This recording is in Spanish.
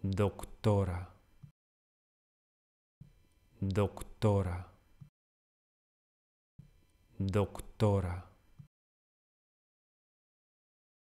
doctora, doctora, doctora.